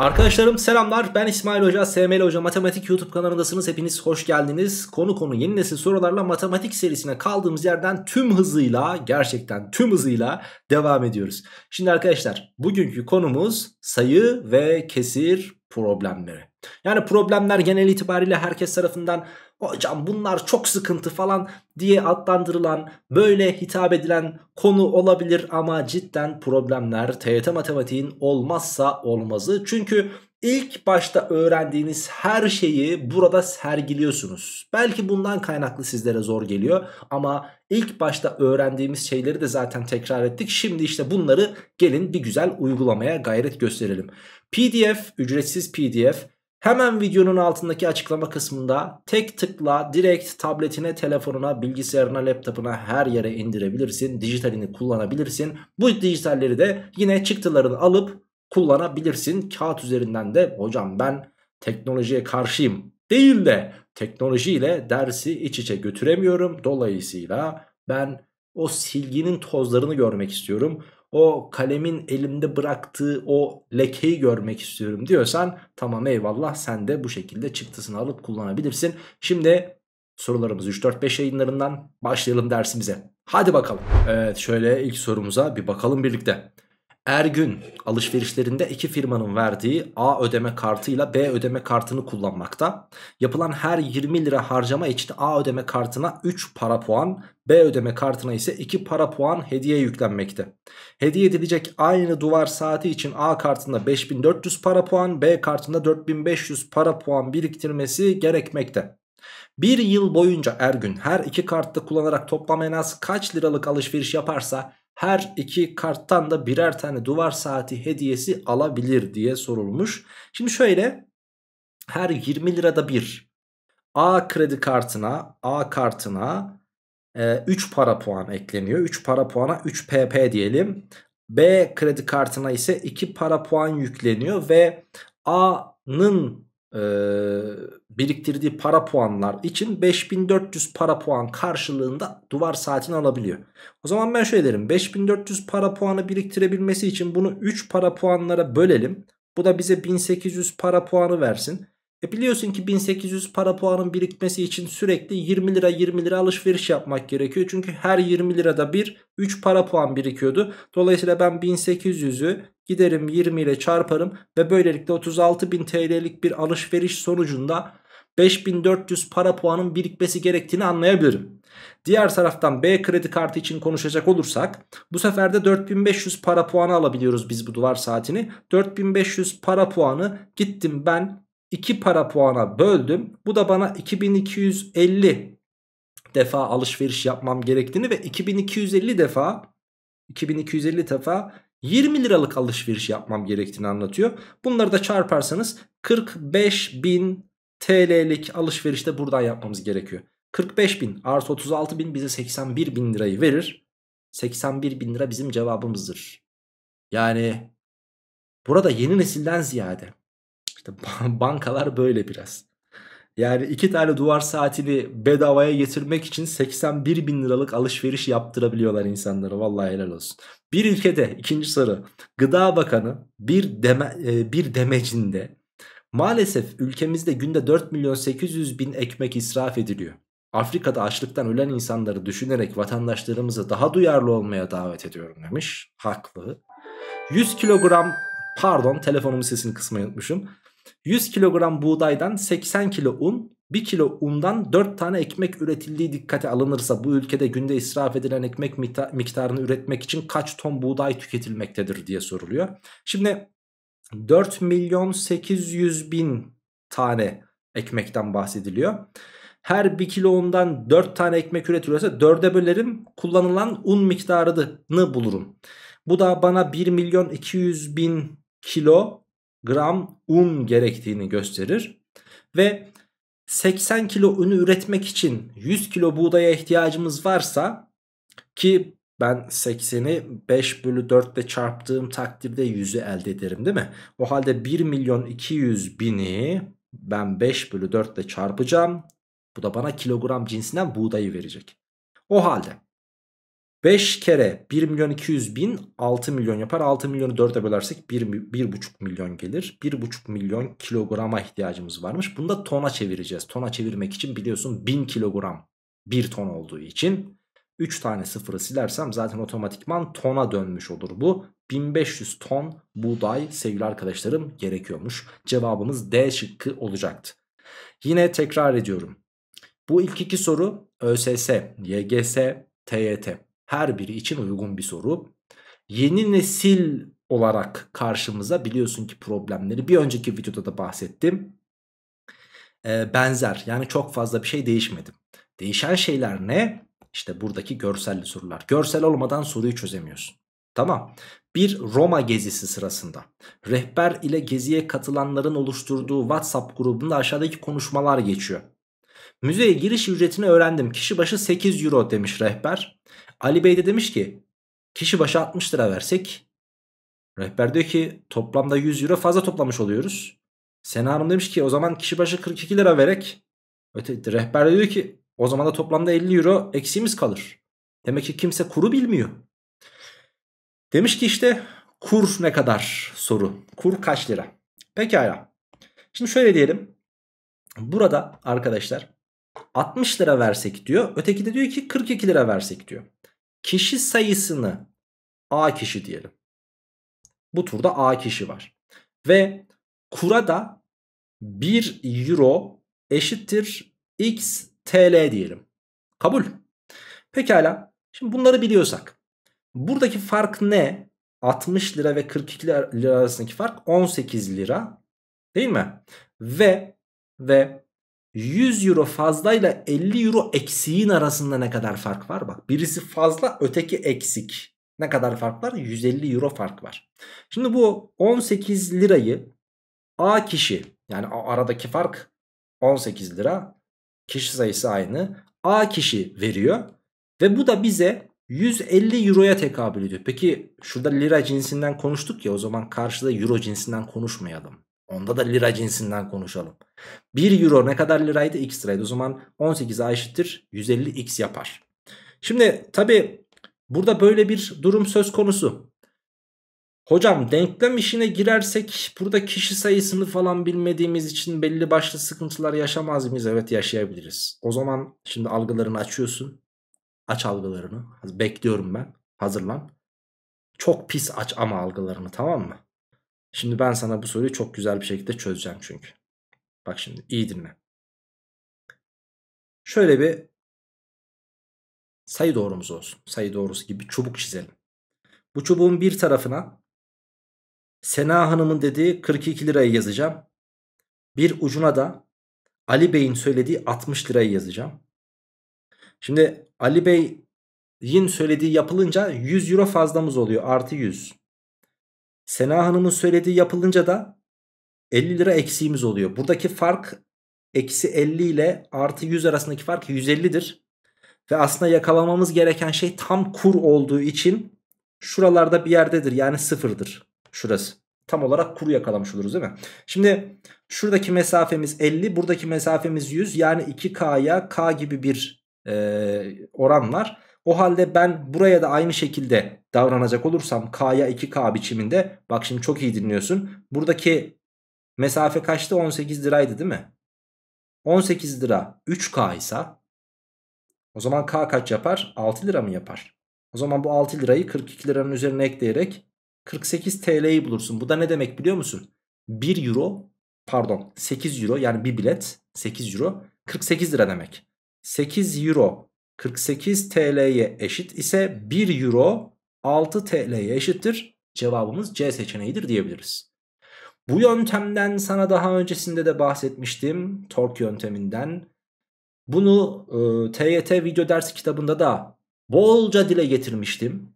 Arkadaşlarım selamlar ben İsmail Hoca, SML Hoca Matematik YouTube kanalındasınız. Hepiniz hoş geldiniz. Konu konu yeni nesil sorularla matematik serisine kaldığımız yerden tüm hızıyla gerçekten tüm hızıyla devam ediyoruz. Şimdi arkadaşlar bugünkü konumuz sayı ve kesir problemleri. Yani problemler genel itibariyle herkes tarafından hocam bunlar çok sıkıntı falan diye adlandırılan böyle hitap edilen konu olabilir ama cidden problemler TYT matematiğin olmazsa olmazı. Çünkü ilk başta öğrendiğiniz her şeyi burada sergiliyorsunuz. Belki bundan kaynaklı sizlere zor geliyor ama ilk başta öğrendiğimiz şeyleri de zaten tekrar ettik. Şimdi işte bunları gelin bir güzel uygulamaya gayret gösterelim. PDF, ücretsiz PDF Hemen videonun altındaki açıklama kısmında tek tıkla direkt tabletine, telefonuna, bilgisayarına, laptopuna her yere indirebilirsin. Dijitalini kullanabilirsin. Bu dijitalleri de yine çıktılarını alıp kullanabilirsin. Kağıt üzerinden de hocam ben teknolojiye karşıyım değil de teknolojiyle dersi iç içe götüremiyorum. Dolayısıyla ben o silginin tozlarını görmek istiyorum o kalemin elimde bıraktığı o lekeyi görmek istiyorum diyorsan tamam eyvallah sen de bu şekilde çıktısını alıp kullanabilirsin. Şimdi sorularımız 3-4-5 yayınlarından başlayalım dersimize. Hadi bakalım. Evet şöyle ilk sorumuza bir bakalım birlikte. Ergün alışverişlerinde iki firmanın verdiği A ödeme kartıyla B ödeme kartını kullanmakta. Yapılan her 20 lira harcama için A ödeme kartına 3 para puan, B ödeme kartına ise 2 para puan hediye yüklenmekte. Hediye edilecek aynı duvar saati için A kartında 5400 para puan, B kartında 4500 para puan biriktirmesi gerekmekte. Bir yıl boyunca Ergün her iki kartta kullanarak toplam en az kaç liralık alışveriş yaparsa her iki karttan da birer tane duvar saati hediyesi alabilir diye sorulmuş. Şimdi şöyle her 20 lirada bir A kredi kartına A kartına e, 3 para puan ekleniyor. 3 para puana 3 PP diyelim. B kredi kartına ise 2 para puan yükleniyor ve A'nın e, biriktirdiği para puanlar için 5400 para puan karşılığında duvar saatini alabiliyor. O zaman ben şöyle derim 5400 para puanı biriktirebilmesi için bunu 3 para puanlara bölelim. Bu da bize 1800 para puanı versin. E biliyorsun ki 1800 para puanın birikmesi için sürekli 20 lira 20 lira alışveriş yapmak gerekiyor. Çünkü her 20 lirada bir 3 para puan birikiyordu. Dolayısıyla ben 1800'ü giderim 20 ile çarparım ve böylelikle 36.000 TL'lik bir alışveriş sonucunda 5400 para puanın birikmesi gerektiğini anlayabilirim. Diğer taraftan B kredi kartı için konuşacak olursak bu sefer de 4500 para puanı alabiliyoruz biz bu duvar saatini. 4500 para puanı gittim ben 2 para puana böldüm. Bu da bana 2250 defa alışveriş yapmam gerektiğini ve 2250 defa 2250 defa 20 liralık alışveriş yapmam gerektiğini anlatıyor. Bunları da çarparsanız 45.000 TL'lik alışverişte buradan yapmamız gerekiyor. 45.000 artı 36.000 bize 81.000 lirayı verir. 81.000 lira bizim cevabımızdır. Yani burada yeni nesilden ziyade işte bankalar böyle biraz. Yani iki tane duvar saatini bedavaya getirmek için 81 bin liralık alışveriş yaptırabiliyorlar insanlara. Vallahi helal olsun. Bir ülkede ikinci soru gıda bakanı bir, deme, e, bir demecinde maalesef ülkemizde günde 4 milyon 800 bin ekmek israf ediliyor. Afrika'da açlıktan ölen insanları düşünerek vatandaşlarımızı daha duyarlı olmaya davet ediyorum demiş. Haklı. 100 kilogram pardon telefonumun sesini kısmayı unutmuşum. 100 kilogram buğdaydan 80 kilo un 1 kilo undan 4 tane ekmek üretildiği dikkate alınırsa bu ülkede günde israf edilen ekmek miktarını üretmek için kaç ton buğday tüketilmektedir diye soruluyor. Şimdi 4 milyon 800 bin tane ekmekten bahsediliyor. Her 1 kilo undan 4 tane ekmek üretiliyorsa 4'e bölerim kullanılan un miktarını bulurum. Bu da bana 1 milyon 200 bin kilo gram un gerektiğini gösterir. Ve 80 kilo unu üretmek için 100 kilo buğdaya ihtiyacımız varsa ki ben 80'i 5 bölü 4 ile çarptığım takdirde 100'ü elde ederim değil mi? O halde 1 milyon 200 bini ben 5 bölü 4 ile çarpacağım. Bu da bana kilogram cinsinden buğdayı verecek. O halde 5 kere 1 milyon 200 bin 6 milyon yapar. 6 milyonu 4'e bölersek 1, 1,5 milyon gelir. 1,5 milyon kilograma ihtiyacımız varmış. Bunu da tona çevireceğiz. Tona çevirmek için biliyorsun 1000 kilogram 1 ton olduğu için 3 tane sıfırı silersem zaten otomatikman tona dönmüş olur bu. 1500 ton buğday sevgili arkadaşlarım gerekiyormuş. Cevabımız D şıkkı olacaktı. Yine tekrar ediyorum. Bu ilk iki soru ÖSS, YGS, TYT. Her biri için uygun bir soru. Yeni nesil olarak karşımıza biliyorsun ki problemleri bir önceki videoda da bahsettim. Ee, benzer yani çok fazla bir şey değişmedi. Değişen şeyler ne? İşte buradaki görselli sorular. Görsel olmadan soruyu çözemiyorsun. Tamam. Bir Roma gezisi sırasında rehber ile geziye katılanların oluşturduğu WhatsApp grubunda aşağıdaki konuşmalar geçiyor. Müzeye giriş ücretini öğrendim. Kişi başı 8 euro demiş rehber. Ali Bey de demiş ki kişi başı 60 lira versek. Rehber diyor ki toplamda 100 euro fazla toplamış oluyoruz. Sena Hanım demiş ki o zaman kişi başı 42 lira vererek Öte, rehber de diyor ki o zaman da toplamda 50 euro eksiğimiz kalır. Demek ki kimse kuru bilmiyor. Demiş ki işte kur ne kadar soru. Kur kaç lira? Pekala. Şimdi şöyle diyelim. Burada arkadaşlar 60 lira versek diyor. Öteki de diyor ki 42 lira versek diyor. Kişi sayısını A kişi diyelim. Bu turda A kişi var. Ve kura da 1 euro eşittir x TL diyelim. Kabul. Pekala. Şimdi bunları biliyorsak. Buradaki fark ne? 60 lira ve 42 lira arasındaki fark 18 lira. Değil mi? Ve ve 100 euro fazlayla 50 euro eksiğin arasında ne kadar fark var? Bak birisi fazla öteki eksik. Ne kadar fark var? 150 euro fark var. Şimdi bu 18 lirayı A kişi yani aradaki fark 18 lira kişi sayısı aynı. A kişi veriyor ve bu da bize 150 euroya tekabül ediyor. Peki şurada lira cinsinden konuştuk ya o zaman karşıda euro cinsinden konuşmayalım. Onda da lira cinsinden konuşalım. 1 euro ne kadar liraydı? X liraydı. O zaman 18 A eşittir 150 X yapar. Şimdi tabi burada böyle bir durum söz konusu. Hocam denklem işine girersek burada kişi sayısını falan bilmediğimiz için belli başlı sıkıntılar yaşamaz mıyız? Evet yaşayabiliriz. O zaman şimdi algılarını açıyorsun. Aç algılarını. Bekliyorum ben. Hazırlan. Çok pis aç ama algılarını tamam mı? Şimdi ben sana bu soruyu çok güzel bir şekilde çözeceğim çünkü. Bak şimdi iyi dinle. Şöyle bir sayı doğrumuz olsun. Sayı doğrusu gibi çubuk çizelim. Bu çubuğun bir tarafına Sena Hanım'ın dediği 42 lirayı yazacağım. Bir ucuna da Ali Bey'in söylediği 60 lirayı yazacağım. Şimdi Ali Bey'in söylediği yapılınca 100 euro fazlamız oluyor. Artı 100. Sena Hanım'ın söylediği yapılınca da 50 lira eksiğimiz oluyor. Buradaki fark eksi 50 ile artı 100 arasındaki fark 150'dir. Ve aslında yakalamamız gereken şey tam kur olduğu için şuralarda bir yerdedir. Yani sıfırdır şurası. Tam olarak kuru yakalamış oluruz değil mi? Şimdi şuradaki mesafemiz 50 buradaki mesafemiz 100 yani 2K'ya K gibi bir e, oran var. O halde ben buraya da aynı şekilde davranacak olursam K'ya 2K biçiminde bak şimdi çok iyi dinliyorsun. Buradaki mesafe kaçtı? 18 liraydı değil mi? 18 lira 3K ise o zaman K kaç yapar? 6 lira mı yapar? O zaman bu 6 lirayı 42 liranın üzerine ekleyerek 48 TL'yi bulursun. Bu da ne demek biliyor musun? 1 euro pardon 8 euro yani bir bilet 8 euro 48 lira demek. 8 euro 48 TL'ye eşit ise 1 Euro 6 TL'ye eşittir. Cevabımız C seçeneğidir diyebiliriz. Bu yöntemden sana daha öncesinde de bahsetmiştim. Tork yönteminden. Bunu e, TYT video ders kitabında da bolca dile getirmiştim.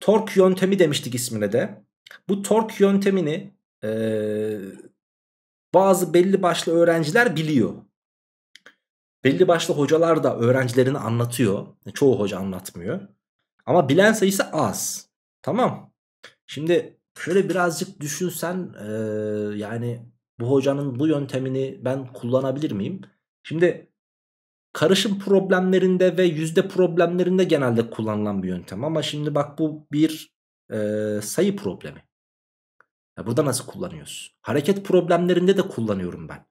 Tork yöntemi demiştik ismine de. Bu tork yöntemini e, bazı belli başlı öğrenciler biliyor. Belli başlı hocalar da öğrencilerini anlatıyor. Çoğu hoca anlatmıyor. Ama bilen sayısı az. Tamam. Şimdi şöyle birazcık düşünsen e, yani bu hocanın bu yöntemini ben kullanabilir miyim? Şimdi karışım problemlerinde ve yüzde problemlerinde genelde kullanılan bir yöntem. Ama şimdi bak bu bir e, sayı problemi. Ya burada nasıl kullanıyoruz? Hareket problemlerinde de kullanıyorum ben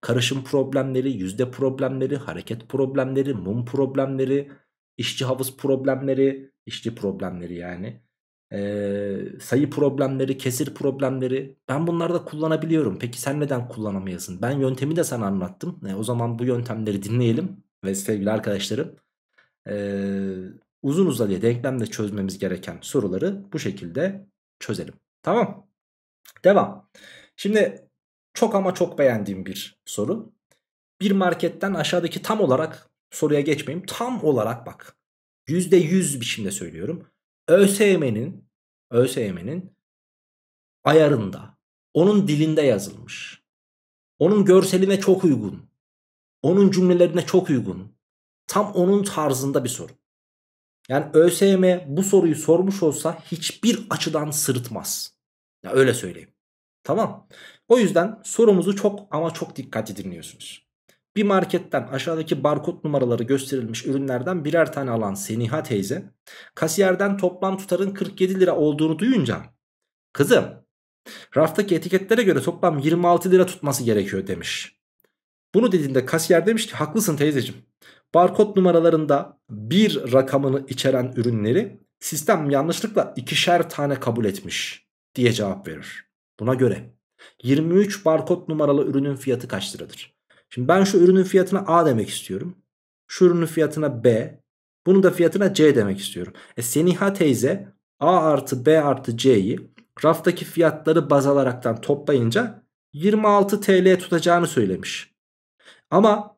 karışım problemleri, yüzde problemleri, hareket problemleri, mum problemleri, işçi havuz problemleri, işçi problemleri yani. Ee, sayı problemleri, kesir problemleri ben bunları da kullanabiliyorum. Peki sen neden kullanamayasın? Ben yöntemi de sana anlattım. E, o zaman bu yöntemleri dinleyelim ve sevgili arkadaşlarım e, uzun uzadıya denklemle çözmemiz gereken soruları bu şekilde çözelim. Tamam. Devam. Şimdi çok ama çok beğendiğim bir soru. Bir marketten aşağıdaki tam olarak soruya geçmeyeyim. Tam olarak bak %100 biçimde söylüyorum. ÖSYM'nin ÖSYM'nin ayarında onun dilinde yazılmış. Onun görseline çok uygun. Onun cümlelerine çok uygun. Tam onun tarzında bir soru. Yani ÖSYM bu soruyu sormuş olsa hiçbir açıdan sırıtmaz. Ya öyle söyleyeyim. Tamam. O yüzden sorumuzu çok ama çok dikkatli dinliyorsunuz. Bir marketten aşağıdaki barkod numaraları gösterilmiş ürünlerden birer tane alan Seniha teyze kasiyerden toplam tutarın 47 lira olduğunu duyunca kızım raftaki etiketlere göre toplam 26 lira tutması gerekiyor demiş. Bunu dediğinde kasiyer demiş ki haklısın teyzeciğim. Barkod numaralarında bir rakamını içeren ürünleri sistem yanlışlıkla ikişer tane kabul etmiş diye cevap verir. Buna göre 23 barkod numaralı ürünün fiyatı kaç liradır? Şimdi ben şu ürünün fiyatına A demek istiyorum. Şu ürünün fiyatına B. bunu da fiyatına C demek istiyorum. E Seniha teyze A artı B artı C'yi raftaki fiyatları baz alaraktan toplayınca 26 TL tutacağını söylemiş. Ama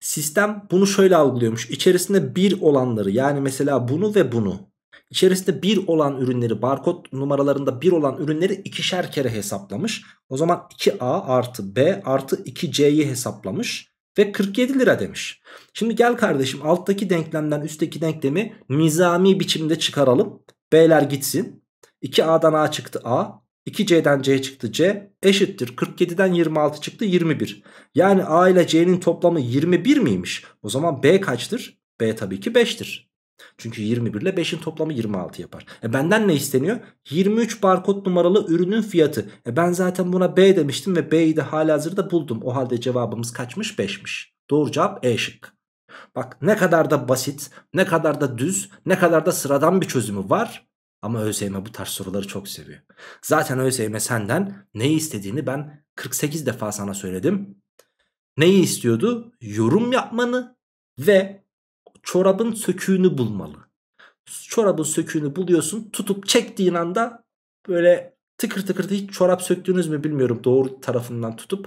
sistem bunu şöyle algılıyormuş. İçerisinde bir olanları yani mesela bunu ve bunu İçerisinde 1 olan ürünleri barkod numaralarında 1 olan ürünleri ikişer kere hesaplamış. O zaman 2A artı B artı 2C'yi hesaplamış ve 47 lira demiş. Şimdi gel kardeşim alttaki denklemden üstteki denklemi nizami biçimde çıkaralım. B'ler gitsin. 2A'dan A çıktı A. 2C'den C çıktı C eşittir 47'den 26 çıktı 21. Yani A ile C'nin toplamı 21 miymiş? O zaman B kaçtır? B tabii ki 5'tir. Çünkü 21 ile 5'in toplamı 26 yapar. E benden ne isteniyor? 23 barkod numaralı ürünün fiyatı. E ben zaten buna B demiştim ve B'yi de hala hazırda buldum. O halde cevabımız kaçmış? 5'miş. Doğru cevap E şık. Bak ne kadar da basit, ne kadar da düz, ne kadar da sıradan bir çözümü var. Ama ÖSYM bu tarz soruları çok seviyor. Zaten ÖSYM senden neyi istediğini ben 48 defa sana söyledim. Neyi istiyordu? Yorum yapmanı ve çorabın söküğünü bulmalı. Çorabın söküğünü buluyorsun tutup çektiğin anda böyle tıkır tıkır hiç çorap söktüğünüz mü bilmiyorum doğru tarafından tutup.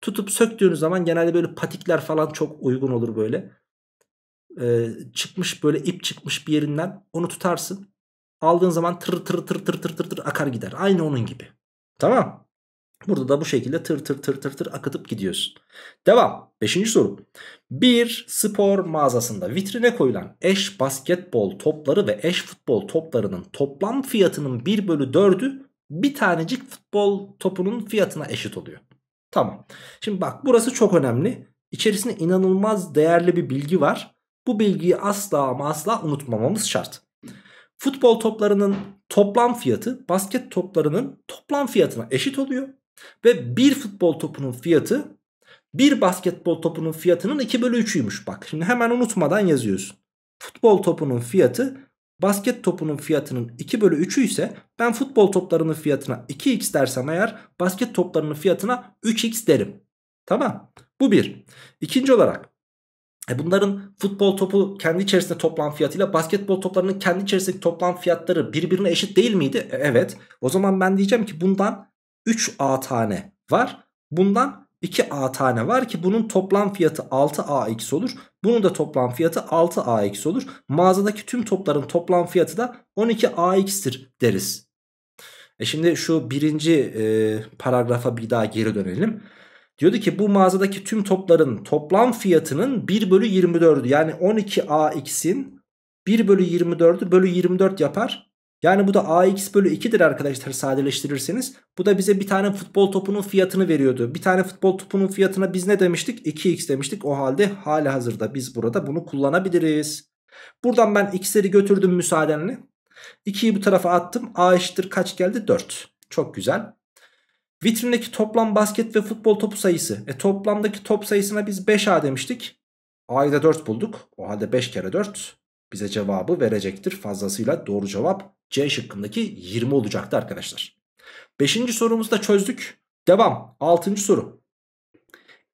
Tutup söktüğünüz zaman genelde böyle patikler falan çok uygun olur böyle. Ee, çıkmış böyle ip çıkmış bir yerinden onu tutarsın. Aldığın zaman tır tır tır tır tır tır, tır akar gider. Aynı onun gibi. Tamam. Burada da bu şekilde tır tır tır tır tır akıtıp gidiyorsun. Devam. Beşinci soru. Bir spor mağazasında vitrine koyulan eş basketbol topları ve eş futbol toplarının toplam fiyatının 1 bölü 4'ü bir tanecik futbol topunun fiyatına eşit oluyor. Tamam. Şimdi bak burası çok önemli. İçerisinde inanılmaz değerli bir bilgi var. Bu bilgiyi asla ama asla unutmamamız şart. Futbol toplarının toplam fiyatı basket toplarının toplam fiyatına eşit oluyor. Ve bir futbol topunun fiyatı bir basketbol topunun fiyatının 2 bölü 3'üymüş. Bak şimdi hemen unutmadan yazıyorsun. Futbol topunun fiyatı basket topunun fiyatının 2 bölü 3'ü ise ben futbol toplarının fiyatına 2x dersem eğer basket toplarının fiyatına 3x derim. Tamam bu bir. İkinci olarak e bunların futbol topu kendi içerisinde toplam fiyatıyla basketbol toplarının kendi içerisindeki toplam fiyatları birbirine eşit değil miydi? E, evet. O zaman ben diyeceğim ki bundan 3 A tane var. Bundan 2 A tane var ki bunun toplam fiyatı 6 AX olur. Bunun da toplam fiyatı 6 AX olur. Mağazadaki tüm topların toplam fiyatı da 12 AX'tir deriz. E şimdi şu birinci e, paragrafa bir daha geri dönelim. Diyordu ki bu mağazadaki tüm topların toplam fiyatının 1 bölü 24'ü yani 12 AX'in 1 bölü 24'ü bölü 24 yapar. Yani bu da AX bölü 2'dir arkadaşlar sadeleştirirseniz. Bu da bize bir tane futbol topunun fiyatını veriyordu. Bir tane futbol topunun fiyatına biz ne demiştik? 2X demiştik. O halde hali hazırda biz burada bunu kullanabiliriz. Buradan ben X'leri götürdüm müsaadenle. 2'yi bu tarafa attım. A eşittir kaç geldi? 4. Çok güzel. Vitrindeki toplam basket ve futbol topu sayısı. E toplamdaki top sayısına biz 5A demiştik. A'yı da 4 bulduk. O halde 5 kere 4 bize cevabı verecektir. Fazlasıyla doğru cevap C şıkkındaki 20 olacaktı arkadaşlar. Beşinci sorumuzu da çözdük. Devam. Altıncı soru.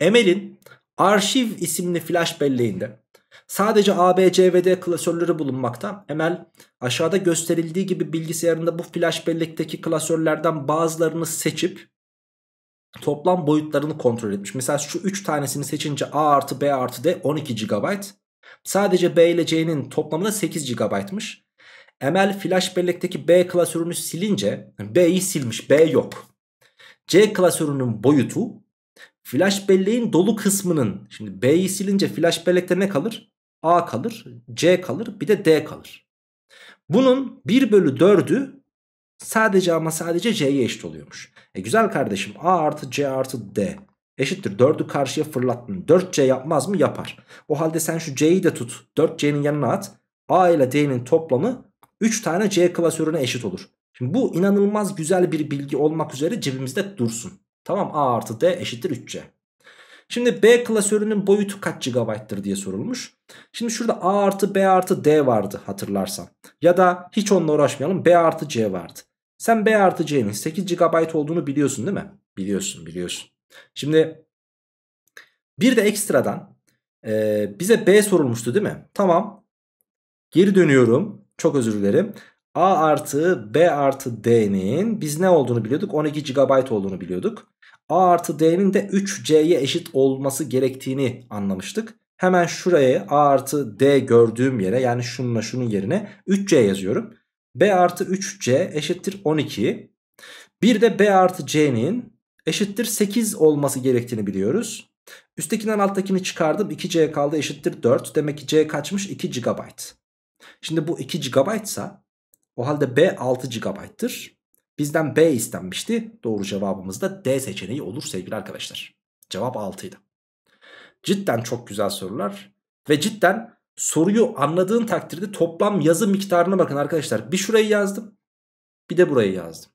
Emel'in arşiv isimli flash belleğinde sadece A, B, C ve D klasörleri bulunmakta. Emel aşağıda gösterildiği gibi bilgisayarında bu flash bellekteki klasörlerden bazılarını seçip toplam boyutlarını kontrol etmiş. Mesela şu 3 tanesini seçince A artı B artı D 12 GB. Sadece B ile C'nin toplamı da 8 GB'mış. ML flash bellekteki B klasörünü silince B'yi silmiş B yok. C klasörünün boyutu flash belleğin dolu kısmının şimdi B'yi silince flash bellekte ne kalır? A kalır, C kalır bir de D kalır. Bunun 1 bölü 4'ü sadece ama sadece C'ye eşit oluyormuş. E güzel kardeşim A artı C artı D. Eşittir 4'ü karşıya fırlattın. 4C yapmaz mı? Yapar. O halde sen şu C'yi de tut. 4C'nin yanına at. A ile D'nin toplamı 3 tane C klasörüne eşit olur. Şimdi bu inanılmaz güzel bir bilgi olmak üzere cebimizde dursun. Tamam A artı D eşittir 3C. Şimdi B klasörünün boyutu kaç GB'tır diye sorulmuş. Şimdi şurada A artı B artı D vardı hatırlarsan. Ya da hiç onunla uğraşmayalım B artı C vardı. Sen B artı C'nin 8 GB olduğunu biliyorsun değil mi? Biliyorsun biliyorsun. Şimdi bir de ekstradan e, bize B sorulmuştu değil mi? Tamam. Geri dönüyorum. Çok özür dilerim. A artı B artı D'nin biz ne olduğunu biliyorduk? 12 GB olduğunu biliyorduk. A artı D'nin de 3C'ye eşit olması gerektiğini anlamıştık. Hemen şuraya A artı D gördüğüm yere yani şununla şunun yerine 3C yazıyorum. B artı 3C eşittir 12. Bir de B artı C'nin eşittir 8 olması gerektiğini biliyoruz. Üsttekinden alttakini çıkardım 2C kaldı eşittir 4. Demek ki C kaçmış 2 GB. Şimdi bu 2 GB ise o halde B 6 GB'tır. Bizden B istenmişti. Doğru cevabımız da D seçeneği olur sevgili arkadaşlar. Cevap 6 Cidden çok güzel sorular. Ve cidden soruyu anladığın takdirde toplam yazı miktarına bakın arkadaşlar. Bir şurayı yazdım. Bir de burayı yazdım.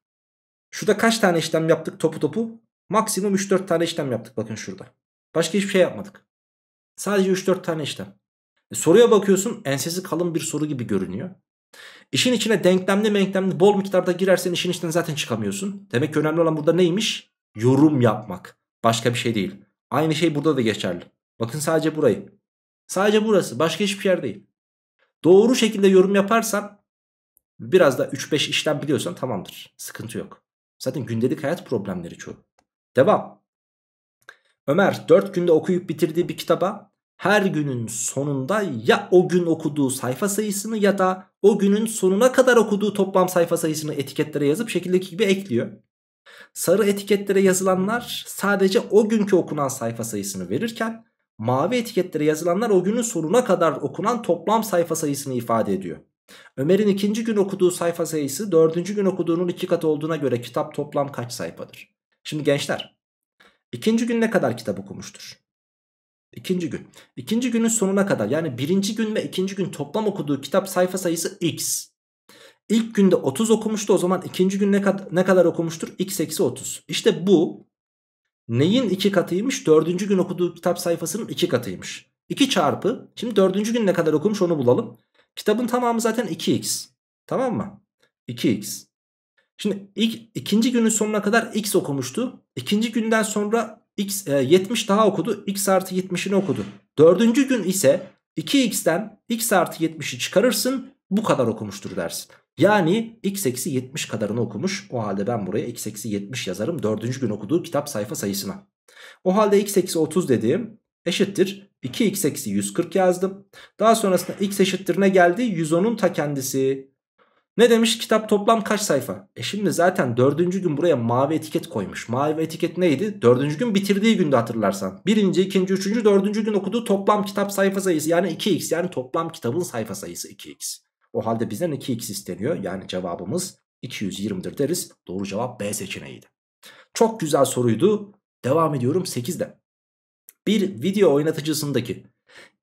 Şurada kaç tane işlem yaptık topu topu? Maksimum 3-4 tane işlem yaptık bakın şurada. Başka hiçbir şey yapmadık. Sadece 3-4 tane işlem. E, soruya bakıyorsun ensesi kalın bir soru gibi görünüyor. İşin içine denklemli menklemli bol miktarda girersen işin içinden zaten çıkamıyorsun. Demek ki önemli olan burada neymiş? Yorum yapmak. Başka bir şey değil. Aynı şey burada da geçerli. Bakın sadece burayı. Sadece burası. Başka hiçbir yer değil. Doğru şekilde yorum yaparsan biraz da 3-5 işlem biliyorsan tamamdır. Sıkıntı yok. Zaten gündelik hayat problemleri çoğu. Devam. Ömer 4 günde okuyup bitirdiği bir kitaba her günün sonunda ya o gün okuduğu sayfa sayısını ya da o günün sonuna kadar okuduğu toplam sayfa sayısını etiketlere yazıp şekildeki gibi ekliyor. Sarı etiketlere yazılanlar sadece o günkü okunan sayfa sayısını verirken mavi etiketlere yazılanlar o günün sonuna kadar okunan toplam sayfa sayısını ifade ediyor. Ömer'in ikinci gün okuduğu sayfa sayısı dördüncü gün okuduğunun iki katı olduğuna göre kitap toplam kaç sayfadır? Şimdi gençler ikinci gün ne kadar kitap okumuştur? İkinci gün. İkinci günün sonuna kadar yani birinci gün ve ikinci gün toplam okuduğu kitap sayfa sayısı x. İlk günde 30 okumuştu o zaman ikinci gün ne, kad ne kadar okumuştur? x eksi 30. İşte bu neyin iki katıymış? Dördüncü gün okuduğu kitap sayfasının iki katıymış. 2 çarpı şimdi dördüncü gün ne kadar okumuş onu bulalım. Kitabın tamamı zaten 2x. Tamam mı? 2x. Şimdi ilk, ikinci günün sonuna kadar x okumuştu. İkinci günden sonra x e, 70 daha okudu. x artı 70'ini okudu. Dördüncü gün ise 2x'ten x artı 70'i çıkarırsın. Bu kadar okumuştur dersin. Yani x eksi 70 kadarını okumuş. O halde ben buraya x eksi 70 yazarım. Dördüncü gün okuduğu kitap sayfa sayısına. O halde x eksi 30 dediğim eşittir 2x eksi 140 yazdım. Daha sonrasında x eşittir ne geldi? 110'un ta kendisi. Ne demiş kitap toplam kaç sayfa? E şimdi zaten dördüncü gün buraya mavi etiket koymuş. Mavi etiket neydi? Dördüncü gün bitirdiği günde hatırlarsan. Birinci, ikinci, üçüncü, dördüncü gün okuduğu toplam kitap sayfa sayısı yani 2x. Yani toplam kitabın sayfa sayısı 2x. O halde bizden 2x isteniyor. Yani cevabımız 220'dir deriz. Doğru cevap B seçeneğiydi. Çok güzel soruydu. Devam ediyorum 8'de bir video oynatıcısındaki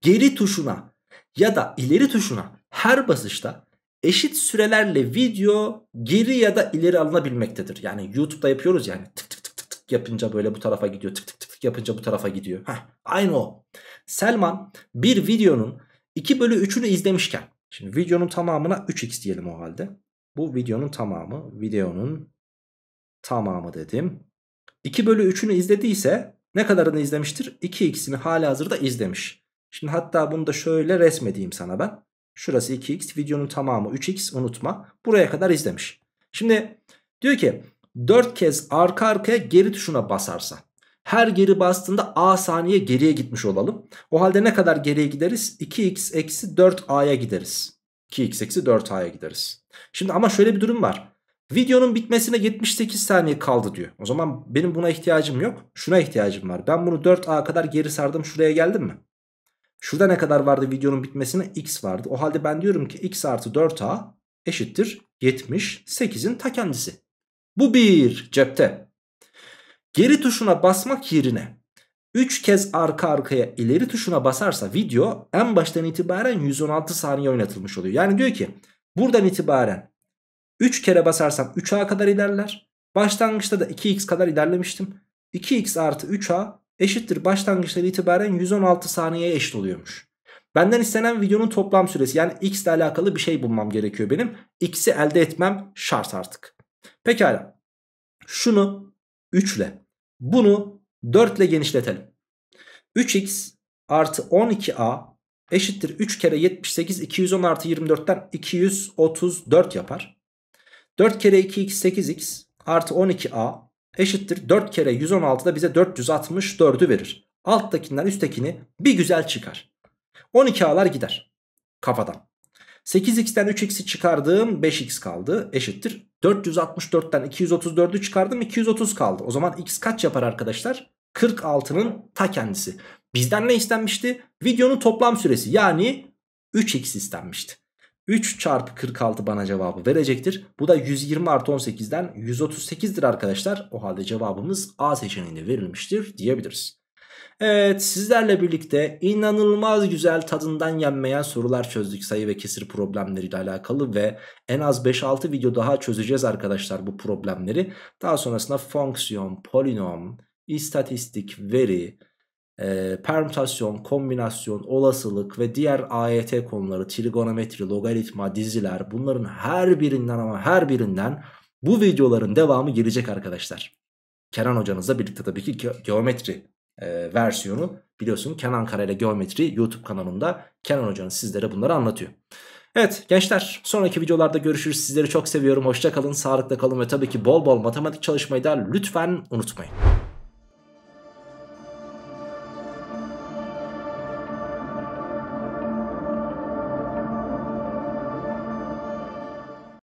geri tuşuna ya da ileri tuşuna her basışta eşit sürelerle video geri ya da ileri alınabilmektedir. Yani YouTube'da yapıyoruz yani tık tık tık tık yapınca böyle bu tarafa gidiyor tık tık tık tık yapınca bu tarafa gidiyor. Heh, aynı o. Selman bir videonun 2 bölü 3'ünü izlemişken şimdi videonun tamamına 3x diyelim o halde. Bu videonun tamamı videonun tamamı dedim. 2 bölü 3'ünü izlediyse ne kadarını izlemiştir? 2x'ini hali hazırda izlemiş. Şimdi hatta bunu da şöyle resmedeyim sana ben. Şurası 2x videonun tamamı 3x unutma. Buraya kadar izlemiş. Şimdi diyor ki 4 kez arka arkaya geri tuşuna basarsa. Her geri bastığında a saniye geriye gitmiş olalım. O halde ne kadar geriye gideriz? 2x eksi 4a'ya gideriz. 2x eksi 4a'ya gideriz. Şimdi ama şöyle bir durum var. Videonun bitmesine 78 saniye kaldı diyor. O zaman benim buna ihtiyacım yok. Şuna ihtiyacım var. Ben bunu 4A kadar geri sardım. Şuraya geldim mi? Şurada ne kadar vardı videonun bitmesine? X vardı. O halde ben diyorum ki X artı 4A eşittir 78'in ta kendisi. Bu bir cepte. Geri tuşuna basmak yerine 3 kez arka arkaya ileri tuşuna basarsa video en baştan itibaren 116 saniye oynatılmış oluyor. Yani diyor ki buradan itibaren 3 kere basarsam 3a kadar ilerler. Başlangıçta da 2x kadar ilerlemiştim. 2x artı 3a eşittir başlangıçtan itibaren 116 saniyeye eşit oluyormuş. Benden istenen videonun toplam süresi yani x ile alakalı bir şey bulmam gerekiyor benim. X'i elde etmem şart artık. Pekala. Şunu 3 ile bunu 4 ile genişletelim. 3x artı 12a eşittir 3 kere 78 210 artı 24'ten 234 yapar. 4 kere 2x 8x artı 12a eşittir 4 kere 116 da bize 464'ü verir. Alttakinden üsttekini bir güzel çıkar. 12a'lar gider kafadan. 8x'ten 3x'i çıkardığım 5x kaldı eşittir. 464'ten 234'ü çıkardım 230 kaldı. O zaman x kaç yapar arkadaşlar? 46'nın ta kendisi. Bizden ne istenmişti? Videonun toplam süresi yani 3x istenmişti. 3 çarpı 46 bana cevabı verecektir. Bu da 120 artı 18'den 138'dir arkadaşlar. O halde cevabımız A seçeneğinde verilmiştir diyebiliriz. Evet sizlerle birlikte inanılmaz güzel tadından yenmeyen sorular çözdük sayı ve kesir problemleriyle alakalı ve en az 5-6 video daha çözeceğiz arkadaşlar bu problemleri. Daha sonrasında fonksiyon, polinom, istatistik, veri, e, permütasyon, kombinasyon, olasılık ve diğer AYT konuları, trigonometri, logaritma, diziler bunların her birinden ama her birinden bu videoların devamı gelecek arkadaşlar. Kenan hocanızla birlikte tabii ki ge geometri e, versiyonu biliyorsun Kenan Karayla Geometri YouTube kanalında Kenan hocanız sizlere bunları anlatıyor. Evet gençler sonraki videolarda görüşürüz. Sizleri çok seviyorum. Hoşça kalın, sağlıkla kalın ve tabii ki bol bol matematik çalışmayı da lütfen unutmayın.